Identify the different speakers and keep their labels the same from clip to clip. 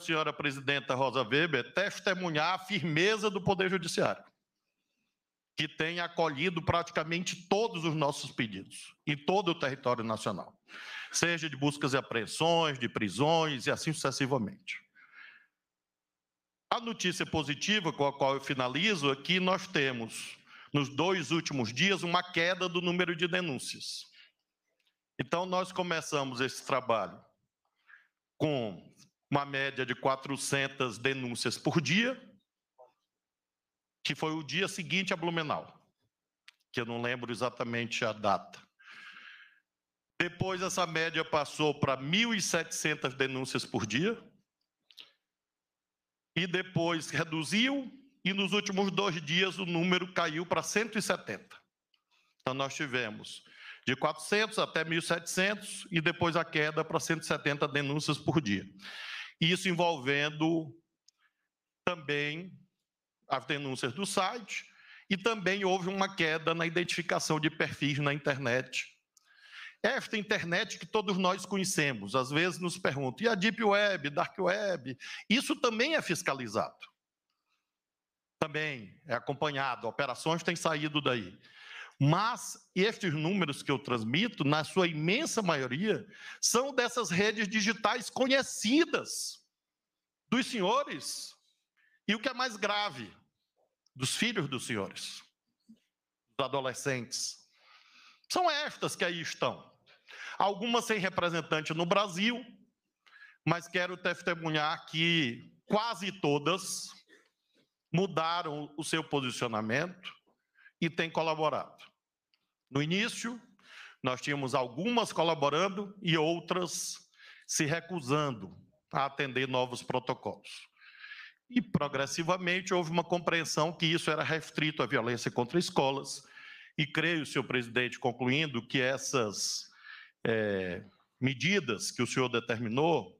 Speaker 1: senhora presidenta Rosa Weber testemunhar a firmeza do Poder Judiciário, que tem acolhido praticamente todos os nossos pedidos em todo o território nacional, seja de buscas e apreensões, de prisões e assim sucessivamente. A notícia positiva com a qual eu finalizo é que nós temos, nos dois últimos dias, uma queda do número de denúncias. Então, nós começamos esse trabalho com uma média de 400 denúncias por dia, que foi o dia seguinte a Blumenau, que eu não lembro exatamente a data. Depois essa média passou para 1.700 denúncias por dia, e depois reduziu, e nos últimos dois dias o número caiu para 170. Então nós tivemos de 400 até 1.700 e depois a queda para 170 denúncias por dia. Isso envolvendo também as denúncias do site e também houve uma queda na identificação de perfis na internet. Esta internet que todos nós conhecemos, às vezes nos perguntam, e a Deep Web, Dark Web? Isso também é fiscalizado. Também é acompanhado, operações têm saído daí. Mas estes números que eu transmito, na sua imensa maioria, são dessas redes digitais conhecidas dos senhores e o que é mais grave, dos filhos dos senhores, dos adolescentes. São estas que aí estão. Algumas sem representante no Brasil, mas quero testemunhar que quase todas mudaram o seu posicionamento e tem colaborado. No início, nós tínhamos algumas colaborando e outras se recusando a atender novos protocolos. E progressivamente houve uma compreensão que isso era restrito à violência contra escolas, e creio, senhor presidente, concluindo, que essas é, medidas que o senhor determinou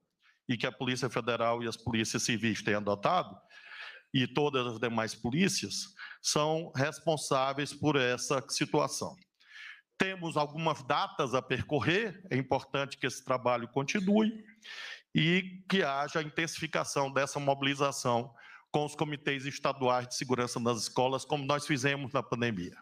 Speaker 1: e que a Polícia Federal e as polícias civis têm adotado e todas as demais polícias são responsáveis por essa situação. Temos algumas datas a percorrer, é importante que esse trabalho continue e que haja intensificação dessa mobilização com os comitês estaduais de segurança nas escolas, como nós fizemos na pandemia.